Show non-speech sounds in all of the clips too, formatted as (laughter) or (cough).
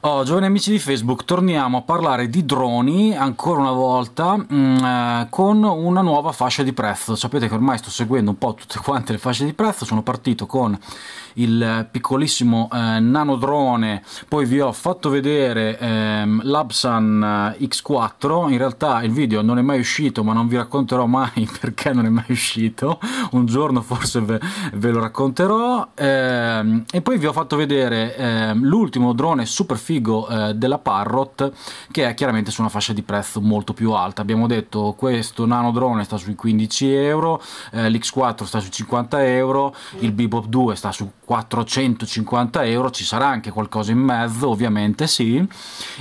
Oh, giovani amici di Facebook, torniamo a parlare di droni ancora una volta mh, mm, eh, con una nuova fascia di prezzo. Sapete che ormai sto seguendo un po' tutte quante le fasce di prezzo, sono partito con il piccolissimo eh, nanodrone, poi vi ho fatto vedere ehm, l'Absan eh, X4, in realtà il video non è mai uscito ma non vi racconterò mai (laughs) perché non è mai uscito, un giorno forse ve, ve lo racconterò, ehm, e poi vi ho fatto vedere ehm, l'ultimo drone super figo eh, della Parrot che è chiaramente su una fascia di prezzo molto più alta abbiamo detto questo nano drone sta sui 15 euro eh, l'X4 sta sui 50 euro il Bebop 2 sta su 450 euro ci sarà anche qualcosa in mezzo ovviamente sì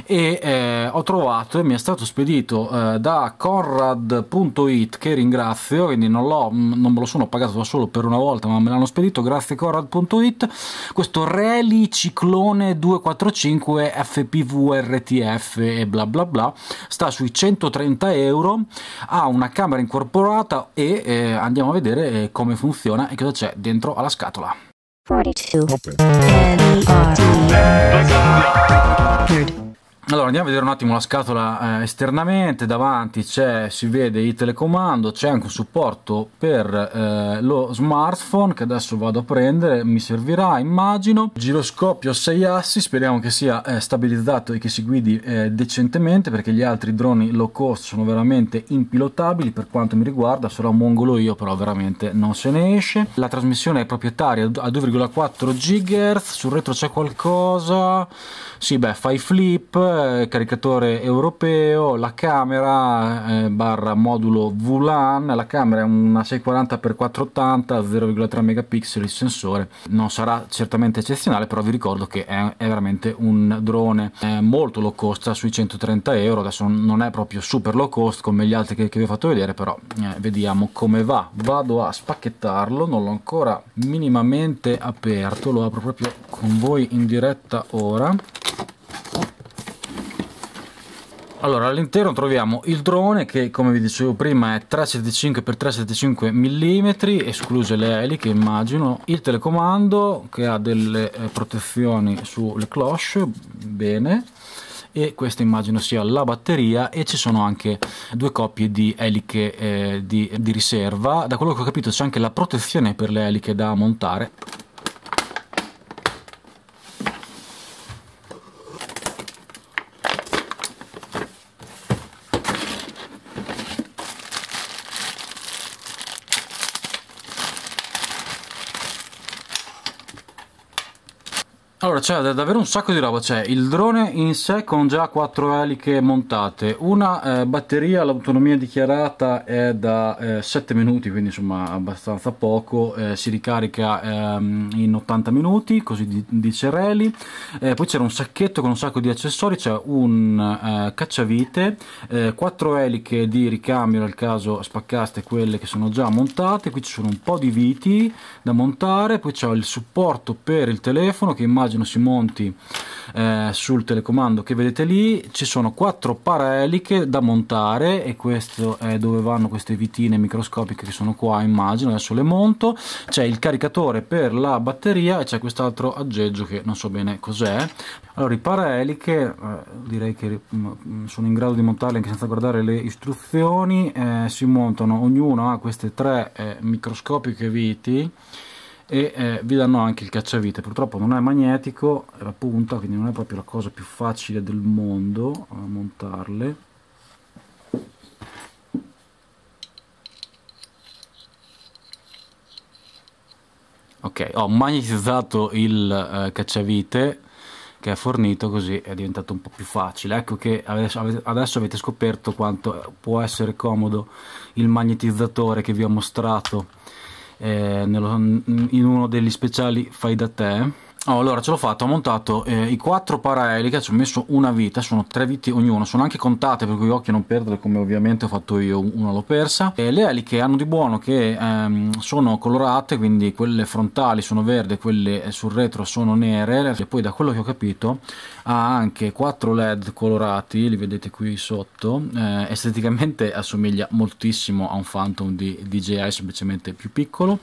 e eh, ho trovato e mi è stato spedito eh, da Conrad.it che ringrazio quindi non, mm, non me lo sono pagato da solo per una volta ma me l'hanno spedito grazie Conrad.it questo Rally Ciclone 245 2, FPV, RTF e bla bla bla, sta sui 130 euro, ha una camera incorporata e eh, andiamo a vedere eh, come funziona e cosa c'è dentro alla scatola. 42. Allora andiamo a vedere un attimo la scatola eh, esternamente, davanti c'è, si vede il telecomando, c'è anche un supporto per eh, lo smartphone che adesso vado a prendere, mi servirà immagino, giroscopio a 6 assi, speriamo che sia eh, stabilizzato e che si guidi eh, decentemente perché gli altri droni low cost sono veramente impilotabili per quanto mi riguarda, sarò mongolo io però veramente non se ne esce. La trasmissione è proprietaria a 2,4 GHz, sul retro c'è qualcosa, sì beh fai flip eh, caricatore europeo, la camera eh, barra modulo VLAN, la camera è una 640x480, 0,3 megapixel il sensore, non sarà certamente eccezionale, però vi ricordo che è, è veramente un drone è eh, molto low cost, sui 130 euro, adesso non è proprio super low cost come gli altri che, che vi ho fatto vedere, però eh, vediamo come va, vado a spacchettarlo, non l'ho ancora minimamente aperto, lo apro proprio con voi in diretta ora allora, all'interno troviamo il drone che, come vi dicevo prima, è 375x375 mm, escluse le eliche, immagino. Il telecomando che ha delle eh, protezioni sulle cloche, bene. E questa immagino sia la batteria e ci sono anche due coppie di eliche eh, di, di riserva. Da quello che ho capito c'è anche la protezione per le eliche da montare. c'è davvero un sacco di roba c'è il drone in sé con già quattro eliche montate una eh, batteria l'autonomia dichiarata è da eh, 7 minuti quindi insomma abbastanza poco eh, si ricarica ehm, in 80 minuti così dice Reli eh, poi c'era un sacchetto con un sacco di accessori c'è cioè un eh, cacciavite eh, quattro eliche di ricambio nel caso spaccaste quelle che sono già montate qui ci sono un po' di viti da montare poi c'è il supporto per il telefono che immagino si si monti eh, sul telecomando che vedete lì ci sono quattro paraeliche da montare e questo è dove vanno queste vitine microscopiche che sono qua immagino adesso le monto c'è il caricatore per la batteria e c'è quest'altro aggeggio che non so bene cos'è allora i paraeliche eh, direi che mm, mm, sono in grado di montarle anche senza guardare le istruzioni eh, si montano ognuno ha queste tre eh, microscopiche viti e eh, vi danno anche il cacciavite purtroppo non è magnetico è la punta quindi non è proprio la cosa più facile del mondo a montarle ok ho magnetizzato il eh, cacciavite che è fornito così è diventato un po' più facile ecco che adesso, adesso avete scoperto quanto può essere comodo il magnetizzatore che vi ho mostrato eh, nello, in uno degli speciali fai da te Oh, allora ce l'ho fatta, ho montato eh, i quattro paraeliche, ci ho messo una vita, sono tre viti ognuna, sono anche contate per cui occhio a non perdere come ovviamente ho fatto io, una l'ho persa. E eh, le eliche hanno di buono che ehm, sono colorate, quindi quelle frontali sono verde, quelle eh, sul retro sono nere, e poi da quello che ho capito ha anche quattro led colorati, li vedete qui sotto, eh, esteticamente assomiglia moltissimo a un Phantom di DJI, semplicemente più piccolo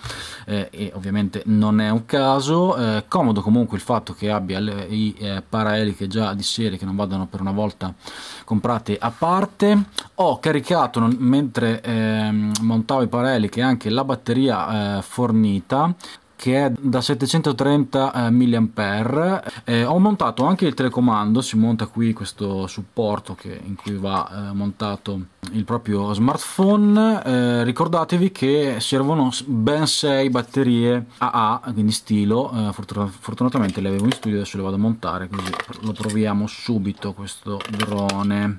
eh, e ovviamente non è un caso, eh, comodo comunque comunque il fatto che abbia le i, eh, paraeliche già di serie che non vadano per una volta comprate a parte ho caricato non, mentre eh, montavo i paraeliche anche la batteria eh, fornita che è da 730 eh, mAh. Eh, ho montato anche il telecomando, si monta qui questo supporto che, in cui va eh, montato il proprio smartphone. Eh, ricordatevi che servono ben 6 batterie AA, quindi stilo. Eh, fortuna fortunatamente le avevo in studio, adesso le vado a montare così lo proviamo subito questo drone.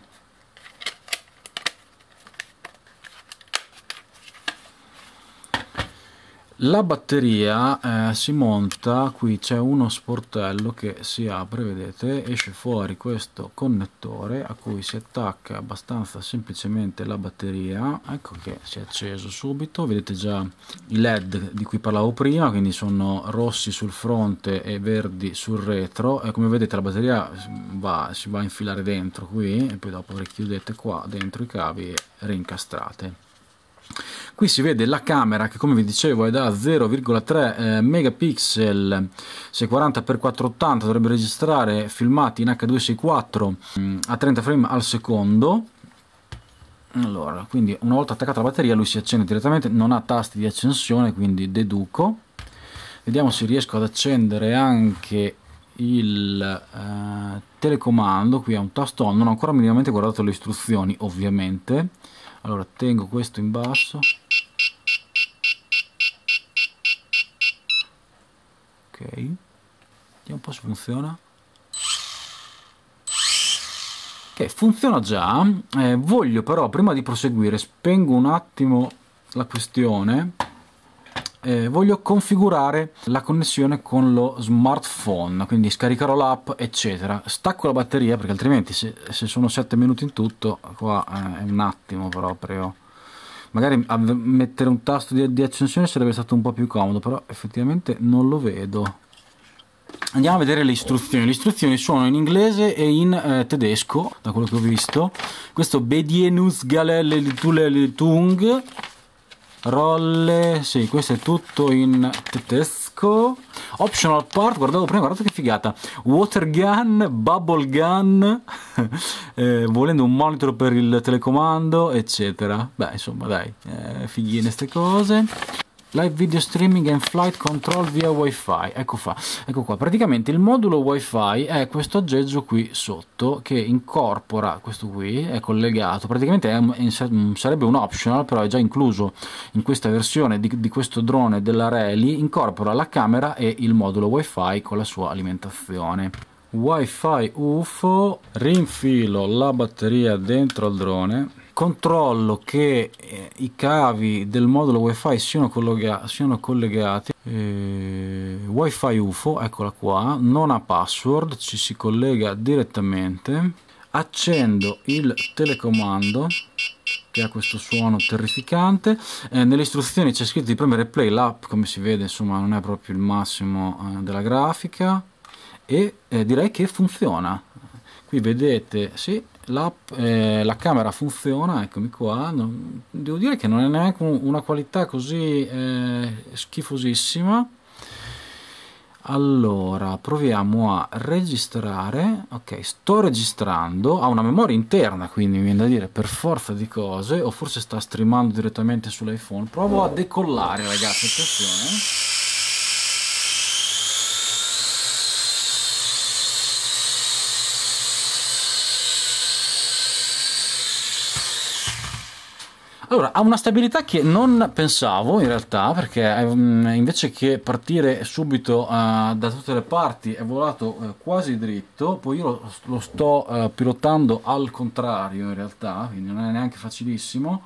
La batteria eh, si monta, qui c'è uno sportello che si apre, vedete, esce fuori questo connettore a cui si attacca abbastanza semplicemente la batteria, ecco che si è acceso subito, vedete già i led di cui parlavo prima, quindi sono rossi sul fronte e verdi sul retro, e come vedete la batteria mm, va, si va a infilare dentro qui e poi dopo richiudete qua dentro i cavi e rincastrate qui si vede la camera che come vi dicevo è da 0,3 eh, megapixel se 40x480 dovrebbe registrare filmati in H264 mh, mm, a 30 frame al secondo allora, quindi una volta attaccata la batteria lui si accende direttamente, non ha tasti di accensione, quindi deduco. Vediamo se riesco ad accendere anche il eh, telecomando, qui ha un tasto on, non ho ancora minimamente guardato le istruzioni ovviamente. Allora, tengo questo in basso, Vediamo un po' se funziona. ok funziona già. Eh, voglio però, prima di proseguire, spengo un attimo la questione. Eh, voglio configurare la connessione con lo smartphone, quindi scaricherò l'app, eccetera. Stacco la batteria perché altrimenti se, se, sono 7 minuti in tutto, qua eh, è un attimo proprio magari mettere un tasto di, di accensione sarebbe stato un po' più comodo però effettivamente non lo vedo andiamo a vedere le istruzioni le istruzioni sono in inglese e in eh, tedesco da quello che ho visto questo Bedienus bedienungsgalelle tung rolle sì questo è tutto in tedesco casco, optional part, guardavo prima, guardate che figata, water gun, bubble gun, (laughs) eh, volendo un monitor per il telecomando, eccetera. Beh, insomma, dai, eh, fighine queste cose live video streaming and flight control via wifi ecco, fa, ecco qua praticamente il modulo wifi è questo aggeggio qui sotto che incorpora questo qui è collegato praticamente è mm, sarebbe un optional però è già incluso in questa versione di, di questo drone della Rally incorpora la camera e il modulo wifi con la sua alimentazione wifi UFO rinfilo la batteria dentro al drone controllo che eh, i cavi del modulo wifi siano, collega siano collegati eh, wifi UFO, eccola qua, non ha password, ci si collega direttamente accendo il telecomando che ha questo suono terrificante eh, nelle istruzioni c'è scritto di premere play l'app come si vede insomma non è proprio il massimo eh, della grafica e eh, direi che funziona qui vedete sì la, eh, la, camera funziona, eccomi qua, non, devo dire che non è neanche una qualità così eh, schifosissima. Allora, proviamo a registrare, ok, sto registrando, ha una memoria interna, quindi mi viene da dire per forza di cose, o forse sta streamando direttamente sull'iPhone, provo a decollare ragazzi, attenzione. Allora, ha una stabilità che non pensavo in realtà, perché ehm, invece che partire subito uh, da tutte le parti è volato uh, quasi dritto, poi io lo, lo sto uh, pilotando al contrario in realtà, quindi non è neanche facilissimo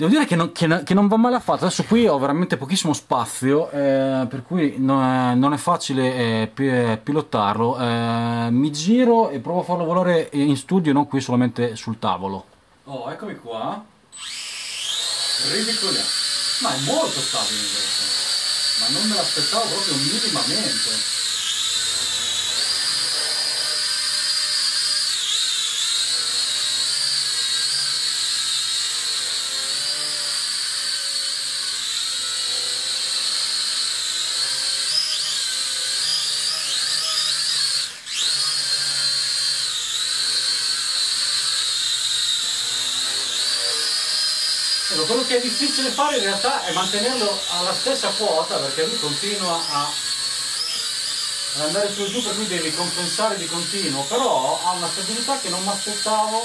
Devo dire che non, che, che non va male affatto. Adesso qui ho veramente pochissimo spazio, eh, per cui non è, eh, non è facile eh, eh pilotarlo. Eh, mi giro e provo a farlo volare in studio, non qui solamente sul tavolo. Oh, eccomi qua. Ridicolia. Ma è molto stabile questo. Ma non me l'aspettavo proprio minimamente. quello che è difficile fare in realtà è mantenerlo alla stessa quota perché lui continua a ad andare su e giù per lui devi compensare di continuo però ha una stabilità che non mi aspettavo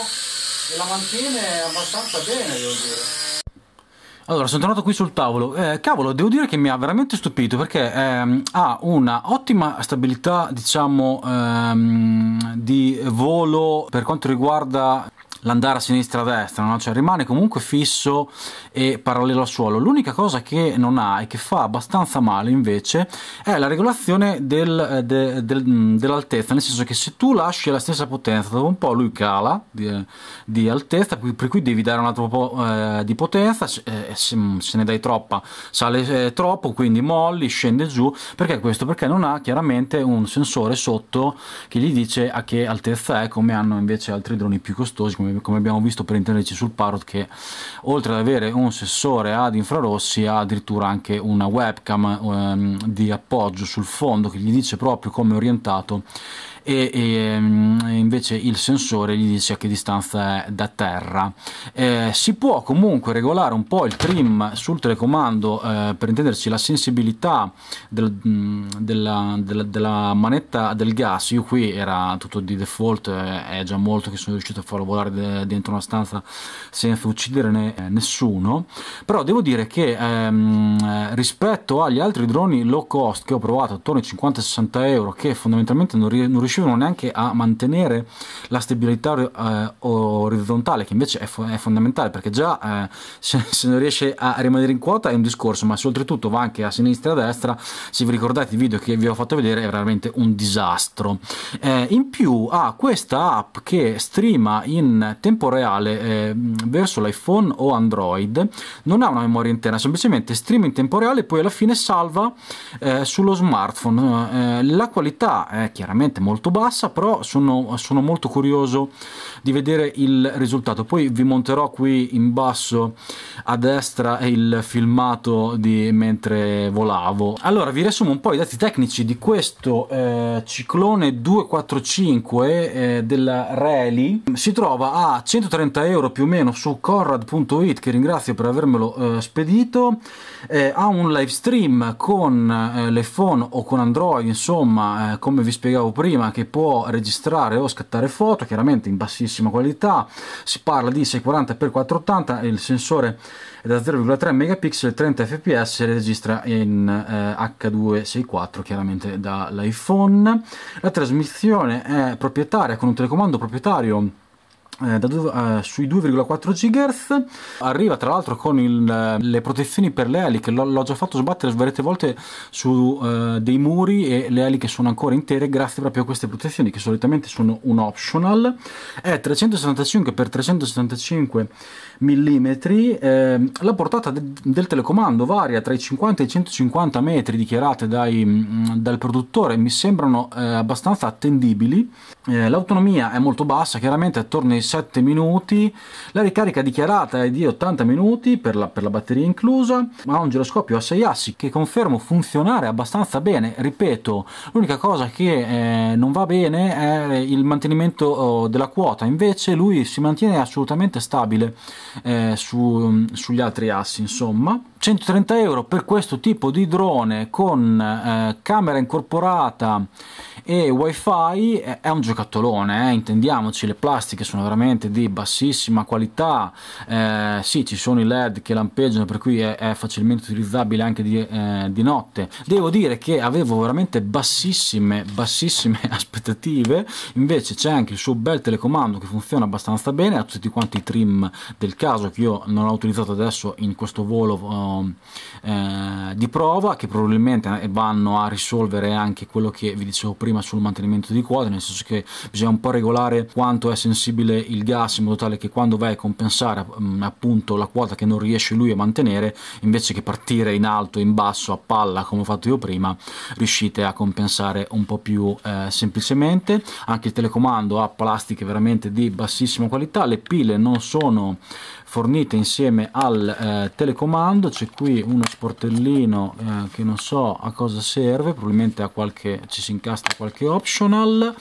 e la mantiene abbastanza bene devo dire allora, sono tornato qui sul tavolo. Eh, cavolo, devo dire che mi ha veramente stupito perché ehm, ha una ottima stabilità, diciamo, ehm, di volo per quanto riguarda l'andare a sinistra a destra, no? cioè rimane comunque fisso e parallelo al suolo. L'unica cosa che non ha e che fa abbastanza male invece è la regolazione del, eh, de, del, mm, dell'altezza, nel senso che se tu lasci la stessa potenza, dopo un po' lui cala di, di altezza, per cui devi dare un altro po' eh, di potenza, se, eh, se, mm, se, ne dai troppa sale troppo, quindi molli, scende giù, perché questo? Perché non ha chiaramente un sensore sotto che gli dice a che altezza è, come hanno invece altri droni più costosi come come, abbiamo visto per intenderci sul Parrot che oltre ad avere un sensore ad infrarossi ha addirittura anche una webcam ehm, di appoggio sul fondo che gli dice proprio come è orientato e, mm, e invece il sensore gli dice a che distanza è da terra. Eh, si può comunque regolare un po' il trim sul telecomando, eh, per intenderci la sensibilità del, mm, della, della, della, manetta del gas. Io qui era tutto di default, eh, è già molto che sono riuscito a farlo volare dentro una stanza senza uccidere nessuno, però devo dire che ehm, rispetto agli altri droni low cost che ho provato attorno ai 50-60 euro che fondamentalmente non, ri- non riuscivo riuscivano neanche a mantenere la stabilità eh, orizzontale, che invece è, fo- è fondamentale, perché già eh, se, se, non riesce a rimanere in quota è un discorso, ma se oltretutto va anche a sinistra e a destra, se vi ricordate i video che vi ho fatto vedere è veramente un disastro. Eh, in più ha ah, questa app che streama in tempo reale eh, verso l'iPhone o Android, non ha una memoria interna, semplicemente streama in tempo reale e poi alla fine salva eh, sullo smartphone. Eh, la qualità è chiaramente molto molto bassa, però sono, sono molto curioso di vedere il risultato. Poi vi monterò qui in basso a destra il filmato di mentre volavo. Allora vi riassumo un po' i dati tecnici di questo eh, ciclone 245 eh, della Rally. Si trova a 130 euro più o meno su Corrad.it che ringrazio per avermelo eh, spedito. Eh, ha un live stream con eh, l'iPhone o con Android, insomma, eh, come vi spiegavo prima, che può registrare o scattare foto, chiaramente in bassissima qualità, si parla di 640x480, il sensore è da 0,3 megapixel, 30 fps, registra in eh, H264 chiaramente dall'iPhone, la trasmissione è proprietaria con un telecomando proprietario eh, due, eh, sui 2,4 GHz arriva tra l'altro con il, eh, le protezioni per le eliche l'ho già fatto sbattere svariate volte su eh, dei muri e le eliche sono ancora intere grazie proprio a queste protezioni che solitamente sono un optional è 375 x 375 mm, eh, la portata de- del telecomando varia tra i 50 e i 150 metri dichiarate dai, mm, dal produttore, mi sembrano eh, abbastanza attendibili. Eh, l'autonomia è molto bassa, chiaramente attorno ai 7 minuti, la ricarica dichiarata è di 80 minuti per la, per la batteria inclusa, ma ha un giroscopio a 6 assi che confermo funzionare abbastanza bene, ripeto, l'unica cosa che eh, non va bene è il mantenimento oh, della quota, invece lui si mantiene assolutamente stabile eh, su, sugli altri assi insomma 130 euro per questo tipo di drone con eh, camera incorporata e wifi è un giocattolone, eh, intendiamoci, le plastiche sono veramente di bassissima qualità, eh, sì ci sono i led che lampeggiano per cui è, è facilmente utilizzabile anche di, eh, di, notte, devo dire che avevo veramente bassissime, bassissime (laughs) aspettative, invece c'è anche il suo bel telecomando che funziona abbastanza bene, ha tutti quanti i trim del caso che io non ho utilizzato adesso in questo volo um, di prova che probabilmente eh, vanno a risolvere anche quello che vi dicevo prima prima sul mantenimento di quote, nel senso che bisogna un po' regolare quanto è sensibile il gas in modo tale che quando vai a compensare mm, appunto la quota che non riesce lui a mantenere, invece che partire in alto, in basso, a palla come ho fatto io prima, riuscite a compensare un po' più eh, semplicemente. Anche il telecomando ha plastiche veramente di bassissima qualità, le pile non sono fornite insieme al eh, telecomando c'è qui uno sportellino eh, che non so a cosa serve probabilmente a qualche, ci si incastra qualche optional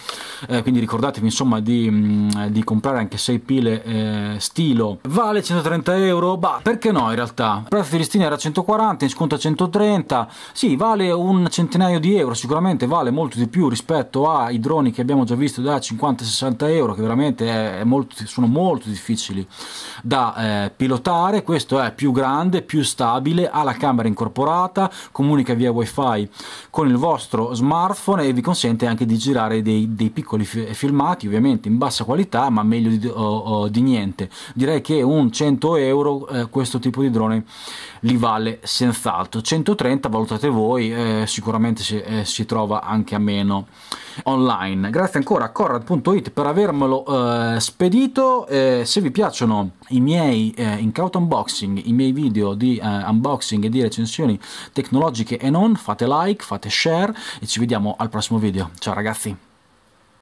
eh, quindi ricordatevi insomma di, mh, mm, di, comprare anche 6 pile eh, stilo vale 130 euro bah perché no in realtà il prezzo di listina era 140 in sconto a 130 sì vale un centinaio di euro sicuramente vale molto di più rispetto ai droni che abbiamo già visto da 50 60 euro che veramente è, è molto, sono molto difficili da eh, eh, pilotare, questo è più grande, più stabile, ha la camera incorporata, comunica via wifi con il vostro smartphone e vi consente anche di girare dei, dei piccoli filmati, ovviamente in bassa qualità ma meglio di, oh, oh, di niente. Direi che un 100 euro eh, questo tipo di drone li vale senz'altro, 130 valutate voi, eh, sicuramente si, eh, si trova anche a meno online. Grazie ancora a corrad.it per avermelo eh, spedito, eh, se vi piacciono i miei miei eh, incauto unboxing, i miei video di eh, unboxing e di recensioni tecnologiche e non, fate like, fate share e ci vediamo al prossimo video. Ciao ragazzi!